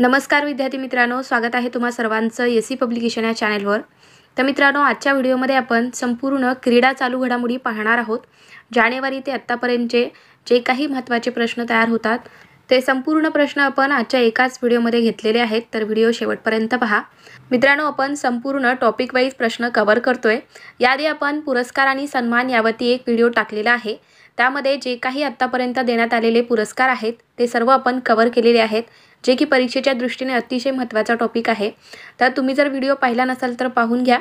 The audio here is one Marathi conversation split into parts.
नमस्कार विद्यार्थी मित्रांनो स्वागत आहे तुम्हा सर्वांचं ए सी पब्लिकेशन या चॅनेलवर तर मित्रांनो आजच्या व्हिडिओमध्ये आपण संपूर्ण क्रीडा चालू घडामोडी पाहणार आहोत जानेवारी ते आत्तापर्यंतचे जे काही महत्त्वाचे प्रश्न तयार होतात ते संपूर्ण प्रश्न आपण आजच्या एकाच व्हिडिओमध्ये घेतलेले आहेत तर व्हिडिओ शेवटपर्यंत पहा मित्रांनो आपण संपूर्ण टॉपिक वाईज प्रश्न कवर करतोय याआधी आपण पुरस्कार आणि सन्मान यावरती एक व्हिडिओ टाकलेला आहे त्यामध्ये जे काही आत्तापर्यंत देण्यात आलेले पुरस्कार आहेत ते सर्व आपण कव्हर केलेले आहेत जे की परीक्षेच्या दृष्टीने अतिशय महत्त्वाचा टॉपिक आहे तर तुम्ही जर व्हिडिओ पाहिला नसाल तर पाहून घ्या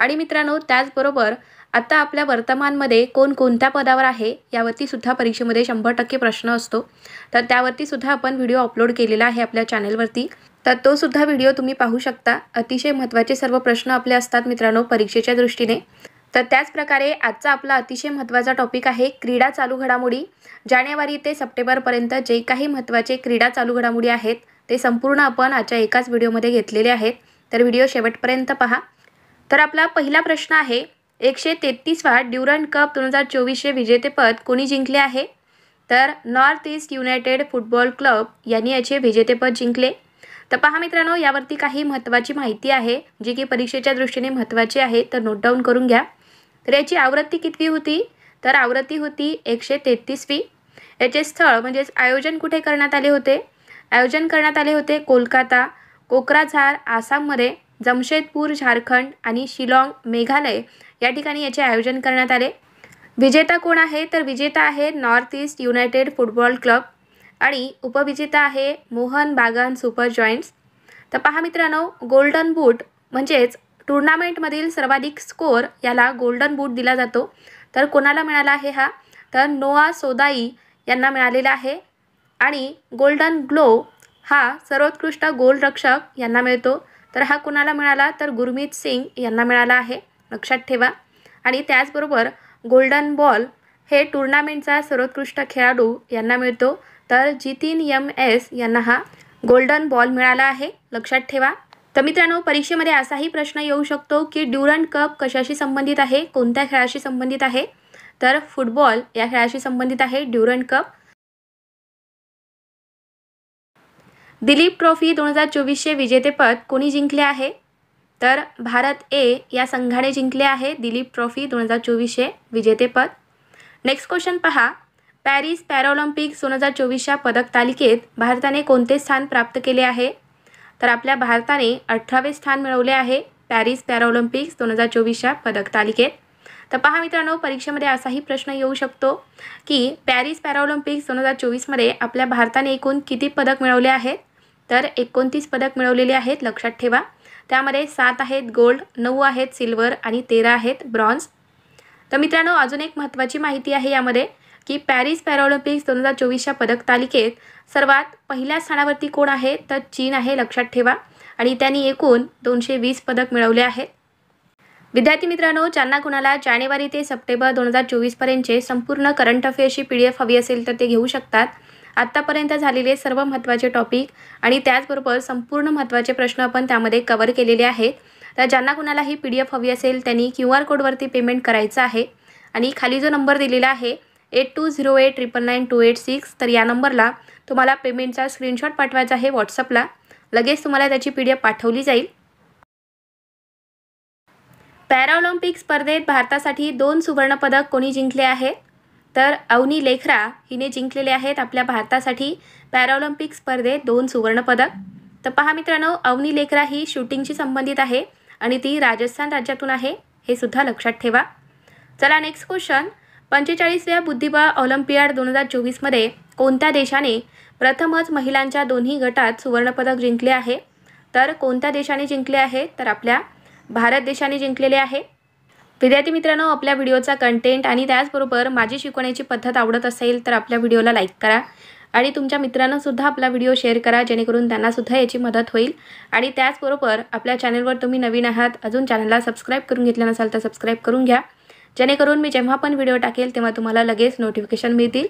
आणि मित्रांनो त्याचबरोबर आता आपल्या वर्तमानमध्ये कोण कोणत्या पदावर आहे यावरती सुद्धा परीक्षेमध्ये शंभर टक्के प्रश्न असतो तर त्यावरती सुद्धा आपण व्हिडिओ अपलोड केलेला आहे आपल्या चॅनेलवरती तर तो सुद्धा व्हिडिओ तुम्ही पाहू शकता अतिशय महत्त्वाचे सर्व प्रश्न आपले असतात मित्रांनो परीक्षेच्या दृष्टीने तर त्याचप्रकारे आजचा आपला अतिशय महत्त्वाचा टॉपिक आहे क्रीडा चालू घडामोडी जानेवारी ते सप्टेंबरपर्यंत जे काही महत्त्वाचे क्रीडा चालू घडामोडी आहेत ते संपूर्ण आपण आजच्या एकाच व्हिडिओमध्ये घेतलेले आहेत तर व्हिडिओ शेवटपर्यंत पहा तर आपला पहिला प्रश्न आहे एकशे तेहतीसवा ड्युरंट कप दोन हजार चोवीसचे विजेतेपद कोणी जिंकले आहे तर North East United Football Club यांनी याचे विजेतेपद जिंकले तर पहा मित्रांनो यावरती काही महत्त्वाची माहिती आहे जी की परीक्षेच्या दृष्टीने महत्त्वाची आहे तर नोट डाऊन करून घ्या तर याची आवृत्ती कितवी होती तर आवृत्ती होती एकशे तेहतीसवी याचे स्थळ म्हणजेच आयोजन कुठे करण्यात आले होते आयोजन करण्यात आले होते कोलकाता कोक्राझार आसाममध्ये जमशेदपूर झारखंड आणि शिलाँग मेघालय या ठिकाणी याचे आयोजन करण्यात आले विजेता कोण आहे तर विजेता आहे North East United Football Club आणि उपविजेता आहे मोहन बागान सुपर जॉईंट्स तर पहा मित्रांनो गोल्डन बूट म्हणजेच टुर्नामेंटमधील सर्वाधिक स्कोअर याला गोल्डन बूट दिला जातो तर कोणाला मिळाला आहे हा तर नोआ सोदाई यांना मिळालेला आहे आणि गोल्डन ग्लो हा सर्वोत्कृष्ट गोलरक्षक यांना मिळतो तर हा कुणाला मिळाला तर गुरमीत सिंग यांना मिळाला आहे लक्षात ठेवा आणि त्याचबरोबर गोल्डन बॉल हे टुर्नामेंटचा सर्वोत्कृष्ट खेळाडू यांना मिळतो तर जितीन यम एस यांना हा गोल्डन बॉल मिळाला आहे लक्षात ठेवा तर मित्रांनो परीक्षेमध्ये असाही प्रश्न येऊ शकतो की ड्युरंट कप कशाशी संबंधित आहे कोणत्या खेळाशी संबंधित आहे तर फुटबॉल या खेळाशी संबंधित आहे ड्युरंट कप दिलीप ट्रॉफी दोन हजार चोवीसचे विजेतेपद कोणी जिंकले आहे तर भारत ए या संघाने जिंकले आहे दिलीप ट्रॉफी दोन हजार चोवीसचे विजेतेपद नेक्स्ट क्वेश्चन पहा पॅरिस पॅराऑलिम्पिक्स दोन हजार चोवीसच्या पदक तालिकेत भारताने कोणते स्थान प्राप्त केले आहे तर आपल्या भारताने अठरावे स्थान मिळवले आहे पॅरिस पॅराऑलिम्पिक्स दोन हजार चोवीसच्या पदक तालिकेत तर पहा मित्रांनो परीक्षेमध्ये असाही प्रश्न येऊ शकतो की पॅरिस पॅराऑलिम्पिक्स दोन हजार चोवीसमध्ये आपल्या भारताने एकूण किती पदक मिळवले आहेत तर एकोणतीस पदक मिळवलेले आहेत लक्षात ठेवा त्यामध्ये सात आहेत गोल्ड नऊ आहेत सिल्वर आणि तेरा आहेत ब्रॉन्झ तर मित्रांनो अजून एक महत्त्वाची माहिती आहे यामध्ये की पॅरिस पॅराऑलिम्पिक्स दोन हजार चोवीसच्या पदक तालिकेत सर्वात पहिल्या स्थानावरती कोण आहे तर चीन आहे लक्षात ठेवा आणि त्यांनी एकूण दोनशे वीस पदक मिळवले आहेत विद्यार्थी मित्रांनो ज्यांना कुणाला जानेवारी ते सप्टेंबर दोन हजार चोवीसपर्यंतचे संपूर्ण करंट अफेअर्सची पी डी एफ हवी असेल तर ते घेऊ शकतात आत्तापर्यंत झालेले सर्व महत्त्वाचे टॉपिक आणि त्याचबरोबर संपूर्ण महत्त्वाचे प्रश्न आपण त्यामध्ये कवर केलेले आहेत तर ज्यांना कुणाला ही पी डी एफ हवी असेल त्यांनी क्यू आर कोडवरती पेमेंट करायचं आहे आणि खाली जो नंबर दिलेला आहे eight two zero eight triple nine two eight six तर या नंबरला तुम्हाला पेमेंटचा स्क्रीनशॉट पाठवायचा आहे व्हॉट्सअपला लगेच तुम्हाला त्याची पी डी एफ पाठवली जाईल पॅराऑलिम्पिक स्पर्धेत भारतासाठी दोन सुवर्णपदक कोणी जिंकले आहे तर अवनी लेखरा हिने जिंकलेले आहेत आपल्या भारतासाठी पॅराऑलिम्पिक स्पर्धेत दोन सुवर्णपदक तर पहा मित्रांनो अवनी लेखरा ही शूटिंगशी संबंधित आहे आणि ती राजस्थान राज्यातून आहे हे सुद्धा लक्षात ठेवा चला नेक्स्ट क्वेश्चन पंचेचाळीसव्या बुद्धिबळ ऑलिम्पियाड दोन हजार चोवीसमध्ये कोणत्या देशाने प्रथमच महिलांच्या दोन्ही गटात सुवर्णपदक जिंकले आहे तर कोणत्या देशाने जिंकले आहे तर आपल्या भारत देशाने जिंकलेले आहे विद्यार्थी मित्रांनो आपल्या व्हिडिओचा कंटेंट आणि त्याचबरोबर माझी शिकवण्याची पद्धत आवडत असेल तर आपल्या व्हिडिओला लाईक करा आणि तुमच्या मित्रांनासुद्धा आपला व्हिडिओ शेअर करा जेणेकरून त्यांनासुद्धा याची मदत होईल आणि त्याचबरोबर आपल्या चॅनलवर तुम्ही नवीन आहात अजून चॅनलला सबस्क्राईब करून घेतलं नसाल तर सबस्क्राईब करून घ्या जेणेकरून मी जेव्हा पण व्हिडिओ टाकेल तेव्हा तुम्हाला लगेच नोटिफिकेशन मिळतील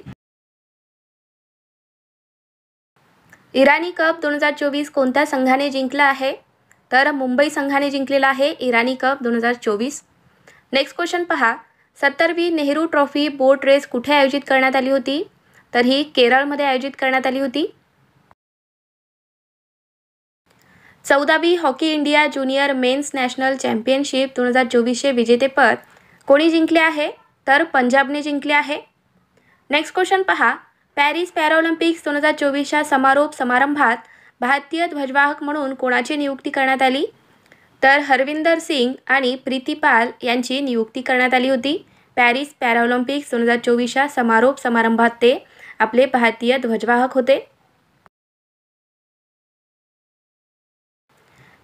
इराणी कप दोन हजार चोवीस कोणत्या संघाने जिंकला आहे तर मुंबई संघाने जिंकलेला आहे इराणी कप दोन हजार चोवीस नेक्स्ट क्वेश्चन पहा सत्तरवी नेहरू ट्रॉफी बोट रेस कुठे आयोजित करण्यात आली होती तर ही केरळमध्ये आयोजित करण्यात आली होती चौदावी Hockey India Junior Men's National Championship दोन हजार चोवीसचे विजेतेपद कोणी जिंकले आहे तर पंजाबने जिंकले आहे नेक्स्ट क्वेश्चन पहा पॅरिस पॅराऑलिम्पिक्स दोन हजार चोवीसच्या समारोप समारंभात भारतीय ध्वजवाहक म्हणून कोणाची नियुक्ती करण्यात आली तर हरविंदर सिंग आणि प्रीती पाल यांची नियुक्ती करण्यात आली होती पॅरिस पॅराऑलिम्पिक्स दोन हजार चोवीसच्या समारोप समारंभात ते आपले भारतीय ध्वजवाहक होते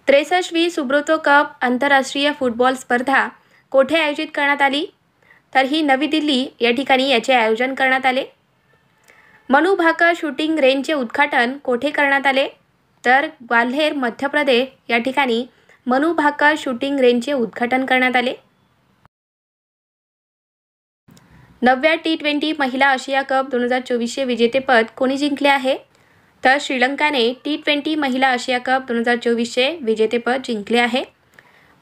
त्रेसष्टवी सुब्रोतो कप आंतरराष्ट्रीय फुटबॉल स्पर्धा कोठे आयोजित करण्यात आली तर ही नवी दिल्ली या ठिकाणी याचे आयोजन करण्यात आले मनु भाकर शूटिंग रेंजचे उद्घाटन कोठे करण्यात आले तर ग्वाल्हेर मध्य प्रदेश या ठिकाणी मनु भाकर शूटिंग रेंजचे उद्घाटन करण्यात आले नवव्या टी ट्वेंटी महिला आशिया कप दोन हजार चोवीसचे विजेतेपद कोणी जिंकले आहे तर श्रीलंकाने टी ट्वेंटी महिला आशिया कप दोन हजार चोवीसचे विजेतेपद जिंकले आहे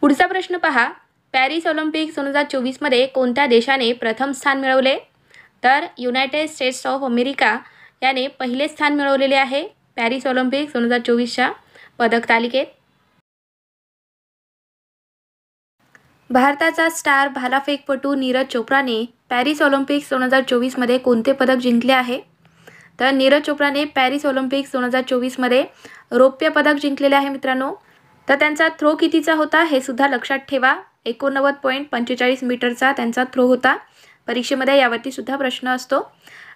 पुढचा प्रश्न पहा पॅरिस ऑलिम्पिक दोन हजार चोवीसमध्ये कोणत्या देशाने प्रथम स्थान मिळवले तर युनायटेड स्टेट्स ऑफ अमेरिका याने पहिले स्थान मिळवलेले आहे पॅरिस ऑलिम्पिक दोन हजार चोवीसच्या पदक तालिकेत भारताचा स्टार भालाफेकपटू नीरज चोप्राने पॅरिस ऑलिम्पिक्स दोन हजार चोवीसमध्ये कोणते पदक जिंकले आहे तर नीरज चोप्राने पॅरिस ऑलिम्पिक्स दोन हजार चोवीसमध्ये रौप्य पदक जिंकलेले आहे मित्रांनो तर त्यांचा थ्रो कितीचा होता हे सुद्धा लक्षात ठेवा एकोणनव्वद पॉईंट पंचेचाळीस मीटरचा त्यांचा थ्रो होता परीक्षेमध्ये यावरती सुद्धा प्रश्न असतो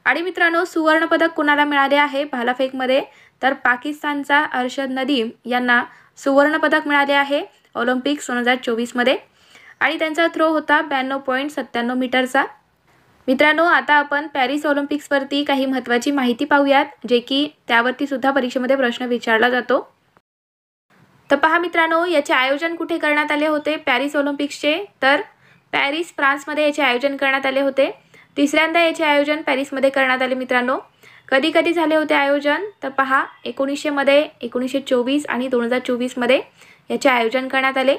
आणि मित्रांनो सुवर्णपदक कुणाला मिळाले आहे भालाफेकमध्ये तर पाकिस्तानचा अर्शद नदीम यांना सुवर्णपदक मिळाले आहे ऑलिम्पिक्स दोन हजार चोवीसमध्ये आणि त्यांचा थ्रो होता ब्याण्णव पॉईंट सत्त्याण्णव मीटरचा मित्रांनो आता आपण पॅरिस ऑलिम्पिक्सवरती काही महत्त्वाची माहिती पाहूयात जे की त्यावरती सुद्धा परीक्षेमध्ये प्रश्न विचारला जातो तर पहा मित्रांनो याचे आयोजन कुठे करण्यात आले होते पॅरिस ऑलिम्पिक्सचे तर पॅरिस फ्रान्समध्ये याचे आयोजन करण्यात आले होते तिसऱ्यांदा याचे आयोजन पॅरिसमध्ये करण्यात आले मित्रांनो कधी कधी झाले होते आयोजन तर पहा एकोणीसशेमध्ये एकोणीसशे चोवीस आणि दोन हजार चोवीसमध्ये याचे आयोजन करण्यात आले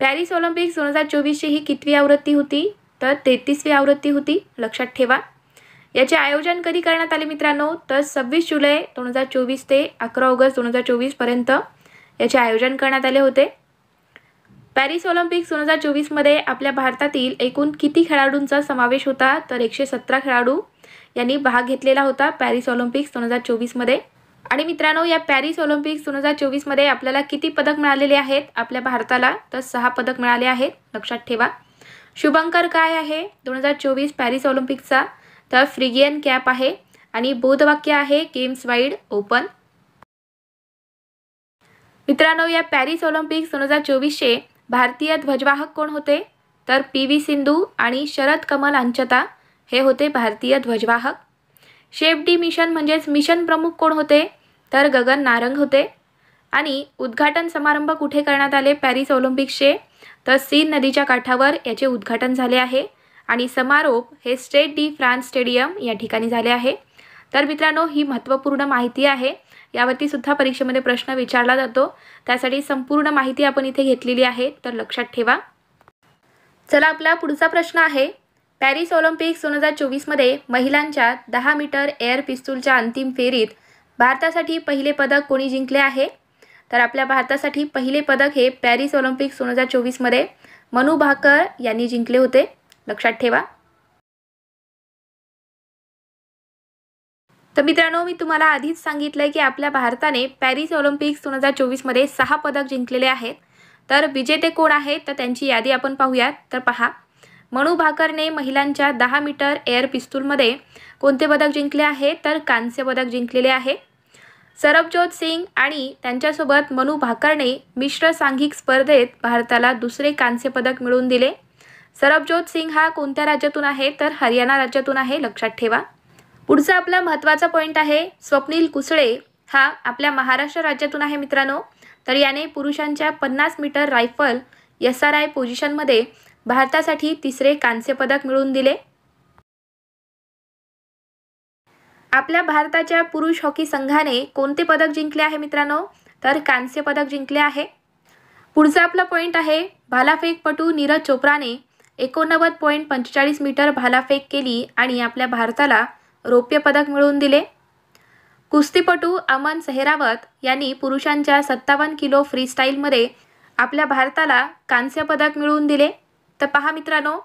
पॅरिस ऑलिम्पिक्स दोन हजार चोवीसची ही कितवी आवृत्ती होती तर तेहतीसवी आवृत्ती होती लक्षात ठेवा याचे आयोजन कधी करण्यात आले मित्रांनो तर सव्वीस जुलै दोन हजार चोवीस ते अकरा ऑगस्ट दोन हजार चोवीसपर्यंत याचे आयोजन करण्यात आले होते पॅरिस ऑलिम्पिक्स दोन हजार चोवीसमध्ये आपल्या भारतातील एकूण किती खेळाडूंचा समावेश होता तर एकशे सतरा खेळाडू यांनी भाग घेतलेला होता पॅरिस ऑलिम्पिक्स दोन हजार चोवीसमध्ये आणि मित्रांनो या पॅरिस ऑलिम्पिक्स दोन हजार चोवीसमध्ये आपल्याला किती पदक मिळालेले आहेत आपल्या भारताला तर सहा पदक मिळाले आहेत लक्षात ठेवा शुभंकर काय आहे दोन हजार चोवीस पॅरिस ऑलिम्पिकचा तर फ्रिगियन कॅप आहे आणि बोधवाक्य आहे गेम्स वाईड ओपन मित्रांनो या पॅरिस ऑलिम्पिक्स दोन हजार चोवीसचे भारतीय ध्वजवाहक कोण होते तर पी व्ही सिंधू आणि शरद कमल अंचता हे होते भारतीय ध्वजवाहक शेफ डी मिशन म्हणजेच मिशन प्रमुख कोण होते तर गगन नारंग होते आणि उद्घाटन समारंभ कुठे करण्यात आले पॅरिस ऑलिम्पिक्सचे तर सीन नदीच्या काठावर याचे उद्घाटन झाले आहे आणि समारोप हे स्टेट डी फ्रान्स स्टेडियम या ठिकाणी झाले आहे तर मित्रांनो ही महत्त्वपूर्ण माहिती आहे यावरती सुद्धा परीक्षेमध्ये प्रश्न विचारला जातो त्यासाठी संपूर्ण माहिती आपण इथे घेतलेली आहे तर लक्षात ठेवा चला आपला पुढचा प्रश्न आहे पॅरिस ऑलिम्पिक्स दोन हजार चोवीसमध्ये महिलांच्या दहा मीटर एअर पिस्तूलच्या अंतिम फेरीत भारतासाठी पहिले पदक कोणी जिंकले आहे तर आपल्या भारतासाठी पहिले पदक हे पॅरिस ऑलिम्पिक्स दोन हजार चोवीसमध्ये मनु भाकर यांनी जिंकले होते लक्षात ठेवा तर मित्रांनो मी तुम्हाला आधीच सांगितलं की आपल्या भारताने पॅरिस ऑलिम्पिक्स दोन हजार चोवीसमध्ये सहा पदक जिंकलेले आहेत तर विजेते कोण आहेत तर त्यांची यादी आपण पाहूयात तर पहा मनु भाकरने महिलांच्या दहा मीटर एअर पिस्तूलमध्ये कोणते पदक जिंकले आहे तर कांस्य पदक जिंकलेले आहे सरबजोत सिंग आणि त्यांच्यासोबत मनू भाकरने मिश्र सांघिक स्पर्धेत भारताला दुसरे कांस्य पदक मिळवून दिले सरबजोत सिंग हा कोणत्या राज्यातून आहे तर हरियाणा राज्यातून आहे लक्षात ठेवा पुढचा आपला महत्त्वाचा पॉईंट आहे स्वप्नील कुसळे हा आपल्या महाराष्ट्र राज्यातून आहे मित्रांनो तर याने पुरुषांच्या पन्नास metre rifle S R I पोझिशनमध्ये भारतासाठी तिसरे कांस्य पदक मिळवून दिले आपल्या भारताच्या पुरुष हॉकी संघाने कोणते पदक जिंकले आहे मित्रांनो तर कांस्य पदक जिंकले आहे पुढचा आपला पॉईंट आहे भालाफेकपटू नीरज चोप्राने एकोणनव्वद पॉईंट पंचेचाळीस मीटर भालाफेक केली आणि आपल्या भारताला रौप्य पदक मिळवून दिले कुस्तीपटू अमन सेहरावत यांनी पुरुषांच्या सत्तावन्न किलो फ्रीस्टाईलमध्ये आपल्या भारताला कांस्य पदक मिळवून दिले तर पहा मित्रांनो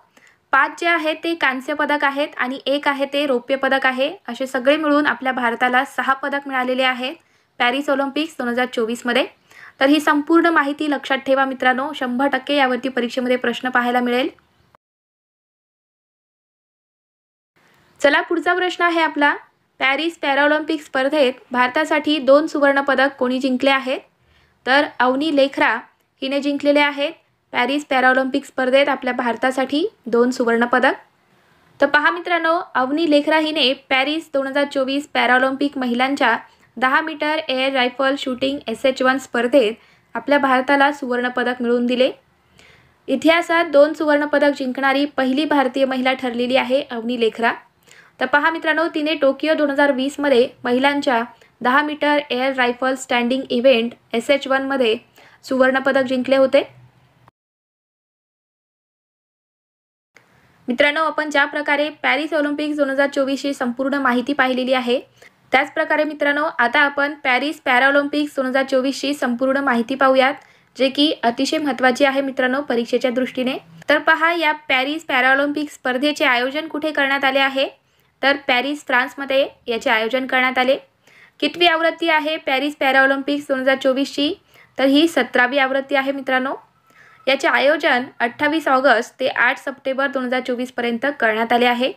पाच जे आहेत ते कांस्य पदक आहेत आणि एक आहे ते रौप्य पदक आहे असे सगळे मिळून आपल्या भारताला सहा पदक मिळालेले आहेत पॅरिस ऑलिम्पिक्स दोन हजार चोवीसमध्ये तर ही संपूर्ण माहिती लक्षात ठेवा मित्रांनो शंभर टक्के यावरती परीक्षेमध्ये प्रश्न पाहायला मिळेल चला पुढचा प्रश्न आहे आपला पॅरिस पॅराऑलिम्पिक स्पर्धेत भारतासाठी दोन सुवर्णपदक कोणी जिंकले आहेत तर अवनी लेखरा हिने जिंकलेले आहेत पॅरिस पॅराऑलिम्पिक स्पर्धेत आपल्या भारतासाठी दोन सुवर्णपदक तर पहा मित्रांनो अवनी लेखरा हिने पॅरिस दोन हजार चोवीस पॅराऑलिम्पिक महिलांच्या दहा metre air rifle shooting S H one स्पर्धेत आपल्या भारताला सुवर्णपदक मिळवून दिले इतिहासात दोन सुवर्णपदक जिंकणारी पहिली भारतीय महिला ठरलेली आहे अवनी लेखरा तर पहा मित्रांनो तिने टोकियो दोन हजार वीसमध्ये महिलांच्या दहा metre air rifle standing event S H वनमध्ये सुवर्णपदक जिंकले होते मित्रांनो आपण ज्या प्रकारे पॅरिस ऑलिम्पिक्स दोन हजार चोवीसची संपूर्ण माहिती पाहिलेली आहे त्याचप्रकारे मित्रांनो आता आपण पॅरिस पॅराऑलिम्पिक्स दोन हजार चोवीसची संपूर्ण माहिती पाहूयात जे की अतिशय महत्त्वाची आहे मित्रांनो परीक्षेच्या दृष्टीने तर पहा या पॅरिस पॅराऑलिम्पिक स्पर्धेचे आयोजन कुठे करण्यात आले आहे तर पॅरिस फ्रान्समध्ये याचे आयोजन करण्यात आले कितवी आवृत्ती आहे पॅरिस पॅराऑलिम्पिक्स दोन हजार चोवीसची तर ही सतरावी आवृत्ती आहे मित्रांनो याचे आयोजन अठ्ठावीस ऑगस्ट ते आठ सप्टेंबर दोन हजार चोवीसपर्यंत करण्यात आले आहे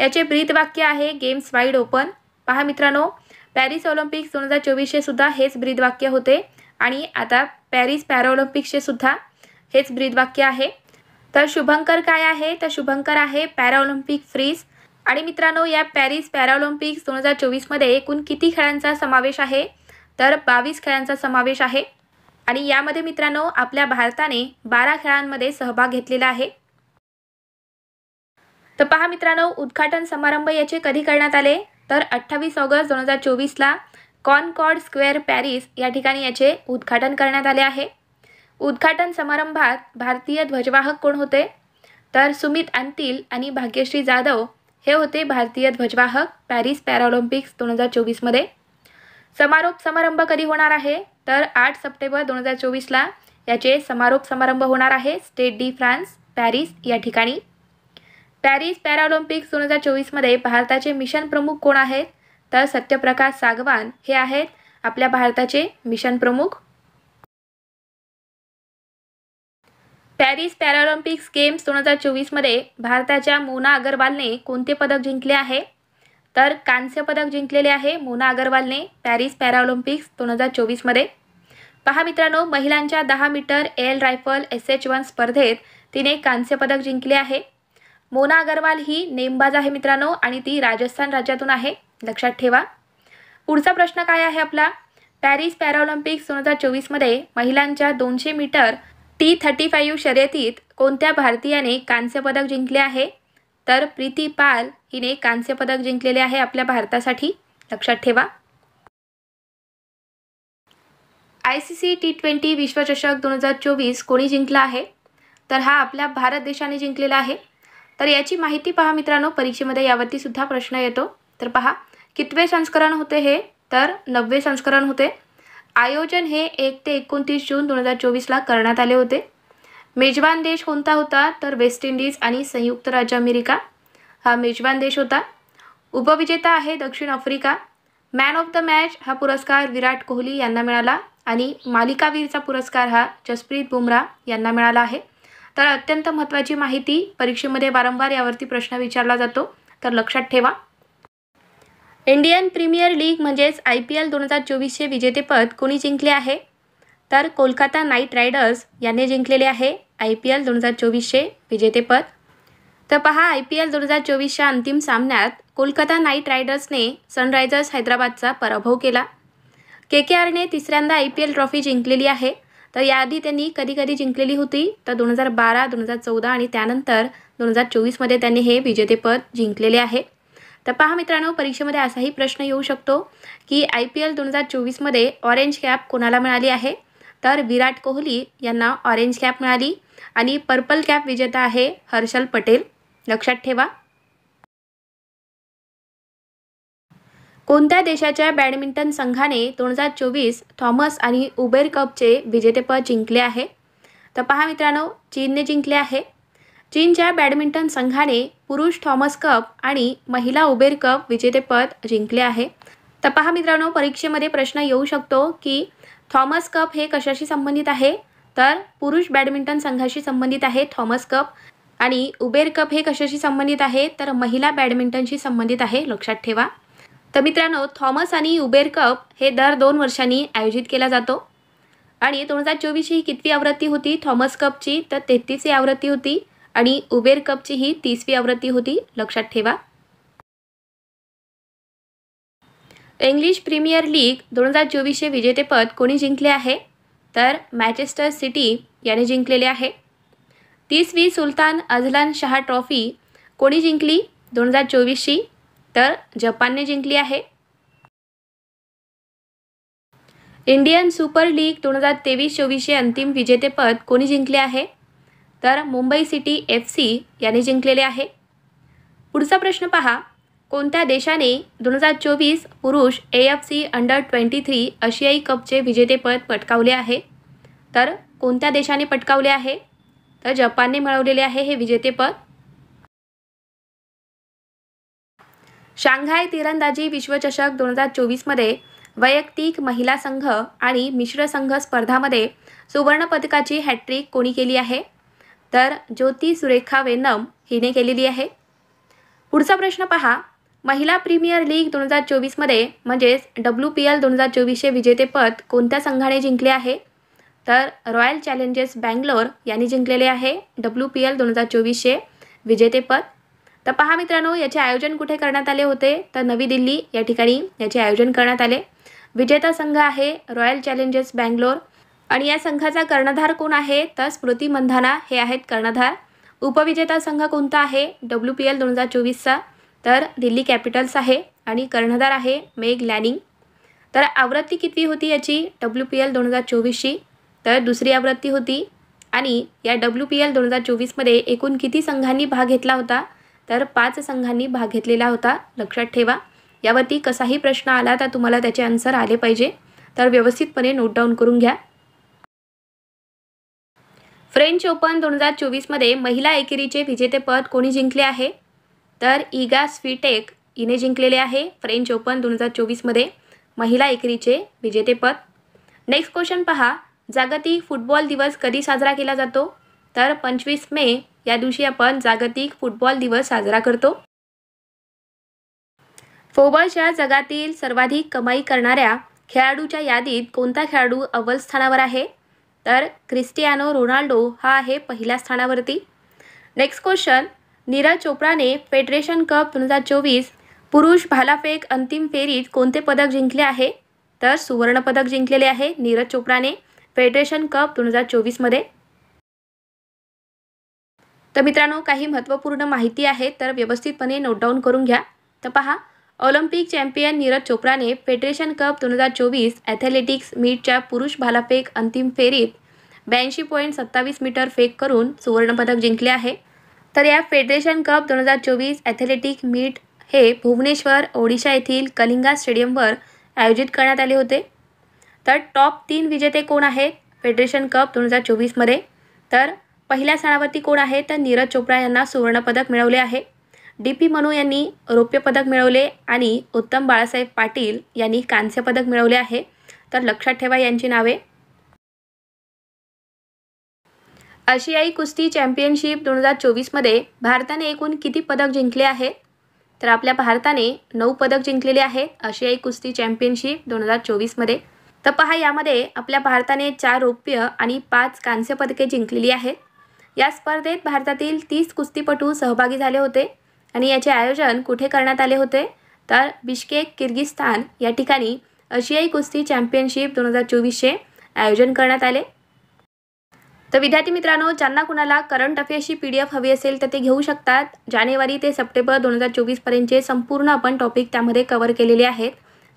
याचे ब्रीदवाक्य आहे गेम्स वाईड ओपन पहा मित्रांनो पॅरिस ऑलिम्पिक्स दोन हजार चोवीसचे सुद्धा हेच ब्रीदवाक्य होते आणि आता पॅरिस पॅराऑलिम्पिक्सचे सुद्धा हेच ब्रीदवाक्य आहे तर शुभंकर काय आहे तर शुभंकर आहे पॅराऑलिम्पिक फ्रीज आणि मित्रांनो या पॅरिस पॅरालिम्पिक्स दोन हजार चोवीसमध्ये एकूण किती खेळांचा समावेश आहे तर बावीस खेळांचा समावेश आहे आणि यामध्ये मित्रांनो आपल्या भारताने बारा खेळांमध्ये सहभाग घेतलेला आहे तर पहा मित्रांनो उद्घाटन समारंभ याचे कधी करण्यात आले तर अठ्ठावीस ऑगस्ट दोन हजार चोवीसला कॉनकॉर्ड स्क्वेअर पॅरिस या ठिकाणी याचे उद्घाटन करण्यात आले आहे उद्घाटन समारंभात भारतीय ध्वजवाहक कोण होते तर सुमित अंतिल आणि भाग्यश्री जाधव हे होते भारतीय ध्वजवाहक पॅरिस पॅरालिम्पिक्स दोन हजार चोवीसमध्ये समारोप समारंभ कधी होणार आहे तर आठ सप्टेंबर दोन हजार चोवीसला याचे समारोप समारंभ होणार आहे स्टेट डी फ्रान्स पॅरिस या ठिकाणी पॅरिस पॅरालिम्पिक्स दोन हजार चोवीसमध्ये भारताचे मिशन प्रमुख कोण आहेत तर सत्यप्रकाश सागवान हे आहेत आपल्या भारताचे मिशन प्रमुख पॅरिस पॅरालिम्पिक्स गेम्स दोन हजार चोवीसमध्ये भारताच्या मोना अगरवालने कोणते पदक जिंकले आहे तर कांस्य पदक जिंकलेले आहे मोना अगरवालने पॅरिस पॅरालिम्पिक्स दोन हजार चोवीसमध्ये पहा मित्रांनो महिलांच्या दहा मीटर एल रायफल एस एच वन स्पर्धेत तिने कांस्य पदक जिंकले आहे मोना अगरवाल ही नेमबाज आहे मित्रांनो आणि ती राजस्थान राज्यातून आहे लक्षात ठेवा पुढचा प्रश्न काय आहे आपला पॅरिस पॅरालिम्पिक्स दोन हजार चोवीसमध्ये महिलांच्या दोनशे मीटर टी थर्टी फाईव्ह शर्यतीत कोणत्या भारतीयाने कांस्यपदक जिंकले आहे तर प्रीती पाल हिने कांस्यपदक जिंकलेले आहे आपल्या भारतासाठी लक्षात ठेवा I C C T twenty विश्वचषक दोन हजार चोवीस कोणी जिंकला आहे तर हा आपल्या भारत देशाने जिंकलेला आहे तर याची माहिती पहा मित्रांनो परीक्षेमध्ये यावरती सुद्धा प्रश्न येतो तर पहा कितवे संस्करण होते हे तर नववे संस्करण होते आयोजन हे एक ते एकोणतीस जून दोन हजार चोवीसला करण्यात आले होते मेजवान देश कोणता होता तर वेस्ट इंडिज आणि संयुक्त राज्य अमेरिका हा मेजवान देश होता उपविजेता आहे दक्षिण Africa man of the match हा पुरस्कार विराट कोहली यांना मिळाला आणि मालिकावीरचा पुरस्कार हा जसप्रीत बुमराह यांना मिळाला आहे तर अत्यंत महत्त्वाची माहिती परीक्षेमध्ये वारंवार यावरती प्रश्न विचारला जातो तर लक्षात ठेवा इंडियन प्रीमियर लीग म्हणजेच आय पी एल दोन हजार चोवीसचे विजेतेपद कोणी जिंकले आहे तर कोलकाता नाईट रायडर्स यांनी जिंकलेले आहे आय पी एल दोन हजार चोवीसचे विजेतेपद तर पहा आय पी एल दोन हजार चोवीसच्या अंतिम सामन्यात कोलकाता नाईट रायडर्सने सनरायझर्स हैदराबादचा पराभव केला के के आरने तिसऱ्यांदा आय पी एल ट्रॉफी जिंकलेली आहे तर याआधी त्यांनी कधी कधी जिंकलेली होती तर दोन हजार बारा दोन हजार चौदा आणि त्यानंतर दोन हजार चोवीसमध्ये त्यांनी हे विजेतेपद जिंकलेले आहे तर पहा मित्रांनो परीक्षेमध्ये असाही प्रश्न येऊ शकतो की आय पी एल दोन हजार चोवीसमध्ये ऑरेंज कॅप कोणाला मिळाली आहे तर विराट कोहली यांना ऑरेंज कॅप मिळाली आणि पर्पल कॅप विजेता आहे हर्षल पटेल लक्षात ठेवा कोणत्या देशाच्या बॅडमिंटन संघाने दोन हजार चोवीस थॉमस आणि उबेर कपचे विजेतेपद जिंकले आहे तर पहा मित्रांनो चीनने जिंकले आहे चीनच्या बॅडमिंटन संघाने पुरुष थॉमस कप आणि महिला उबेर कप विजेतेपद जिंकले आहे तर पहा मित्रांनो परीक्षेमध्ये प्रश्न येऊ शकतो की थॉमस कप हे कशाशी संबंधित आहे तर पुरुष बॅडमिंटन संघाशी संबंधित आहे थॉमस कप आणि उबेर कप हे कशाशी संबंधित आहे तर महिला बॅडमिंटनशी संबंधित आहे लक्षात ठेवा तर मित्रांनो थॉमस आणि उबेर कप हे दर दोन वर्षांनी आयोजित केला जातो आणि दोन हजार चोवीस ही कितवी आवृत्ती होती थॉमस कपची तर तेहतीस ही आवृत्ती होती आणि उबेर कपची ही तीसवी आवृत्ती होती लक्षात ठेवा इंग्लिश प्रीमियर लीग दोन हजार चोवीसचे विजेतेपद कोणी जिंकले आहे तर मॅचेस्टर सिटी याने जिंकलेले आहे तीसवी सुलतान अझलान शहा ट्रॉफी कोणी जिंकली दोन हजार चोवीसची तर जपानने जिंकली आहे इंडियन सुपर लीग दोन हजार तेवीस चोवीसचे अंतिम विजेतेपद कोणी जिंकले आहे तर मुंबई सिटी एफ सी याने जिंकलेले आहे पुढचा प्रश्न पहा कोणत्या देशाने दोन हजार चोवीस पुरुष A F C under twenty three आशियाई कपचे विजेतेपद पटकावले आहे तर कोणत्या देशाने पटकावले आहे तर जपानने मिळवलेले आहे हे विजेतेपद शांघाय तिरंदाजी विश्वचषक दोन हजार चोवीसमध्ये वैयक्तिक महिला संघ आणि मिश्र संघ स्पर्धामध्ये सुवर्णपदकाची हॅट्रिक कोणी केली आहे तर ज्योती सुरेखा वेनम हिने केलेली आहे पुढचा प्रश्न पहा महिला प्रीमियर लीग दोन हजार चोवीसमध्ये म्हणजेच डब्ल्यू पी एल दोन हजार चोवीसचे विजेतेपद कोणत्या संघाने जिंकले आहे तर रॉयल चॅलेंजर्स बँगलोर यांनी जिंकलेले आहे डब्ल्यू पी एल दोन हजार चोवीसचे विजेतेपद तर पहा मित्रांनो याचे आयोजन कुठे करण्यात आले होते तर नवी दिल्ली या ठिकाणी याचे आयोजन करण्यात आले विजेता संघ आहे रॉयल चॅलेंजर्स बँगलोर आणि या संघाचा कर्णधार कोण आहे तर स्मृती मंधाना हे आहेत कर्णधार उपविजेता संघ कोणता आहे डब्ल्यू पी एल दोन हजार चोवीसचा तर दिल्ली कॅपिटल्स आहे आणि कर्णधार आहे मेघ लॅनिंग तर आवृत्ती किती होती याची डब्ल्यू पी एल दोन हजार चोवीसची तर दुसरी आवृत्ती होती आणि या डब्ल्यू पी एल दोन हजार चोवीसमध्ये एकूण किती संघांनी भाग घेतला होता तर पाच संघांनी भाग घेतलेला होता लक्षात ठेवा यावरती कसाही प्रश्न आला तर तुम्हाला त्याचे आन्सर आले पाहिजे तर व्यवस्थितपणे नोट डाऊन करून घ्या फ्रेंच ओपन दोन हजार चोवीसमध्ये महिला एकेरीचे विजेतेपद कोणी जिंकले आहे तर इगा स्वीटेक हिने जिंकलेले आहे फ्रेंच ओपन दोन हजार चोवीसमध्ये महिला एकेरीचे विजेतेपद नेक्स्ट क्वेश्चन पहा जागतिक फुटबॉल दिवस कधी साजरा केला जातो तर पंचवीस मे या दिवशी आपण जागतिक फुटबॉल दिवस साजरा करतो फोबॉलच्या जगातील सर्वाधिक कमाई करणाऱ्या खेळाडूच्या यादीत कोणता खेळाडू अव्वल स्थानावर आहे तर क्रिस्टियानो रोनाल्डो हा आहे पहिल्या स्थानावरती नेक्स्ट क्वेश्चन नीरज चोप्राने फेडरेशन कप दोन हजार चोवीस पुरुष भालाफेक अंतिम फेरीत कोणते पदक जिंकले आहे तर सुवर्णपदक जिंकलेले आहे नीरज चोप्राने फेडरेशन कप दोन हजार चोवीसमध्ये तर मित्रांनो काही महत्त्वपूर्ण माहिती आहे तर व्यवस्थितपणे नोट डाऊन करून घ्या तर पहा ऑलिम्पिक चॅम्पियन नीरज चोप्राने फेडरेशन कप दोन हजार चोवीस ॲथलेटिक्स मीटच्या पुरुष भालाफेक अंतिम फेरीत ब्याऐंशी पॉईंट सत्तावीस मीटर फेक करून सुवर्णपदक जिंकले आहे तर या फेडरेशन कप दोन हजार चोवीस ॲथलेटिक मीट हे भुवनेश्वर ओडिशा येथील कलिंगा स्टेडियमवर आयोजित करण्यात आले होते तर टॉप तीन विजेते कोण आहेत फेडरेशन कप दोन हजार चोवीसमध्ये तर पहिल्या सणावरती कोण आहे तर नीरज चोप्रा यांना सुवर्णपदक मिळवले आहे डी पी मनू यांनी रौप्य पदक मिळवले आणि उत्तम बाळासाहेब पाटील यांनी कांस्य पदक मिळवले आहे तर लक्षात ठेवा यांची नावे आशियाई कुस्ती चॅम्पियनशिप दोन हजार चोवीसमध्ये भारताने एकूण किती पदक जिंकले आहेत तर आपल्या भारताने नऊ पदक जिंकलेले आहेत आशियाई कुस्ती चॅम्पियनशिप दोन हजार चोवीसमध्ये तर पहा यामध्ये आपल्या भारताने चार रौप्य आणि पाच कांस्य पदके जिंकलेली आहेत या स्पर्धेत भारतातील तीस कुस्तीपटू सहभागी झाले होते आणि याचे आयोजन कुठे करण्यात आले होते तर बिश्केक किर्गिस्तान या ठिकाणी आशियाई कुस्ती चॅम्पियनशिप दोन हजार चोवीसचे आयोजन करण्यात आले तर विद्यार्थी मित्रांनो ज्यांना कुणाला करंट अफेअर्सची पी डी एफ हवी असेल तर ते घेऊ शकतात जानेवारी ते सप्टेंबर दोन हजार चोवीसपर्यंतचे संपूर्ण आपण टॉपिक त्यामध्ये कवर केलेले आहेत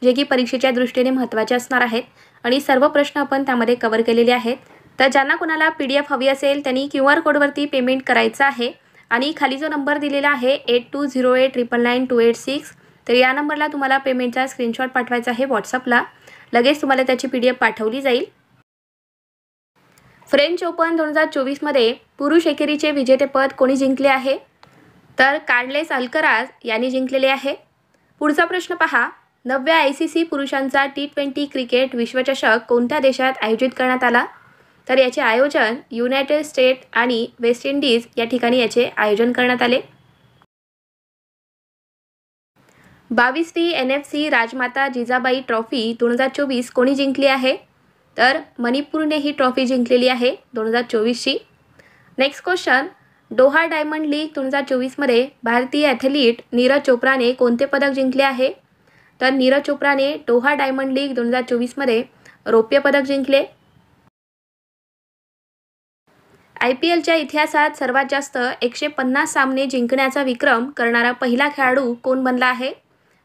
जे की परीक्षेच्या दृष्टीने महत्त्वाचे असणार आहेत आणि सर्व प्रश्न आपण त्यामध्ये कवर केलेले आहेत तर ज्यांना कुणाला पी डी एफ हवी असेल त्यांनी क्यू आर कोडवरती पेमेंट करायचं आहे आणि खाली जो नंबर दिलेला आहे eight two zero eight triple nine two eight six तर या नंबरला तुम्हाला पेमेंटचा स्क्रीनशॉट पाठवायचा आहे व्हॉट्सअपला लगेच तुम्हाला त्याची पी डी एफ पाठवली जाईल फ्रेंच ओपन दोन हजार चोवीसमध्ये पुरुष एकेरीचे विजेतेपद कोणी जिंकले आहे तर कार्लेस अल्कराज यांनी जिंकलेले आहे पुढचा प्रश्न पहा नवव्या आय सी सी पुरुषांचा टी ट्वेंटी क्रिकेट विश्वचषक कोणत्या देशात आयोजित करण्यात आला तर याचे आयोजन युनायटेड स्टेट आणि वेस्ट इंडिज या ठिकाणी याचे आयोजन करण्यात आले बावीसवी N F C Rajmata Jijabai trophy दोन हजार चोवीस कोणी जिंकली आहे तर मणिपूरने ही ट्रॉफी जिंकलेली आहे दोन हजार चोवीसची next question Doha Diamond League दोन हजार चोवीसमध्ये भारतीय ॲथलीट नीरज चोप्राने कोणते पदक जिंकले आहे तर नीरज चोप्राने डोहा डायमंड लीग दोन हजार चोवीसमध्ये रौप्य पदक जिंकले आय पी एलच्या इतिहासात सर्वात जास्त एकशे पन्नास सामने जिंकण्याचा विक्रम करणारा पहिला खेळाडू कोण बनला आहे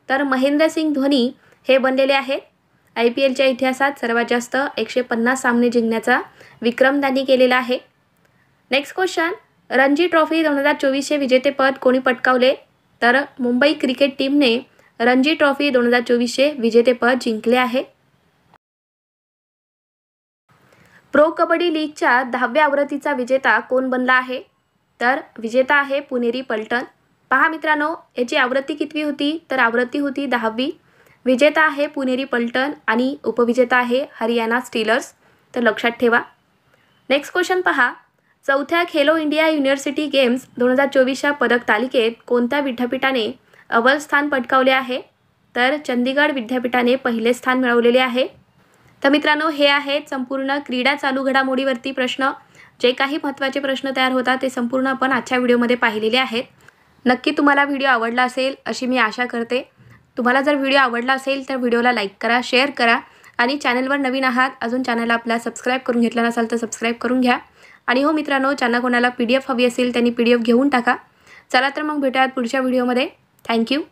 तर महेंद्रसिंग धोनी हे बनलेले आहेत आय पी एलच्या इतिहासात सर्वात जास्त एकशे पन्नास सामने जिंकण्याचा विक्रम त्यांनी केलेला आहे नेक्स्ट क्वेश्चन रणजी ट्रॉफी दोन हजार चोवीसचे विजेतेपद कोणी पटकावले तर मुंबई क्रिकेट टीमने रणजी ट्रॉफी दोन हजार चोवीसचे विजेतेपद जिंकले आहे प्रो कबड्डी लीगच्या दहाव्या आवृत्तीचा विजेता कोण बनला आहे तर विजेता आहे पुणेरी पलटन पहा मित्रांनो याची आवृत्ती कितवी होती तर आवृत्ती होती दहावी विजेता आहे पुणेरी पलटन आणि उपविजेता आहे हरियाणा स्टीलर्स तर लक्षात ठेवा नेक्स्ट क्वेश्चन पहा चौथ्या खेलो इंडिया युनिव्हर्सिटी गेम्स दोन हजार चोवीसच्या पदक तालिकेत कोणत्या विद्यापीठाने अव्वल स्थान पटकावले आहे तर चंदीगड विद्यापीठाने पहिले स्थान मिळवलेले आहे तर मित्रांनो हे आहेत संपूर्ण क्रीडा चालू घडामोडीवरती प्रश्न जे काही महत्त्वाचे प्रश्न तयार होतात ते संपूर्ण आपण आजच्या व्हिडिओमध्ये पाहिलेले आहेत नक्की तुम्हाला व्हिडिओ आवडला असेल अशी मी आशा करते तुम्हाला जर व्हिडिओ आवडला असेल तर व्हिडिओला लाईक करा शेअर करा आणि चॅनलवर नवीन आहात अजून चॅनलला आपला सबस्क्राईब करून घेतला नसाल तर सबस्क्राईब करून घ्या आणि हो मित्रांनो ज्यांना कोणाला पी डी एफ हवी असेल त्यांनी पी डी एफ घेऊन टाका चला तर मग भेटूयात पुढच्या व्हिडिओमध्ये थँक्यू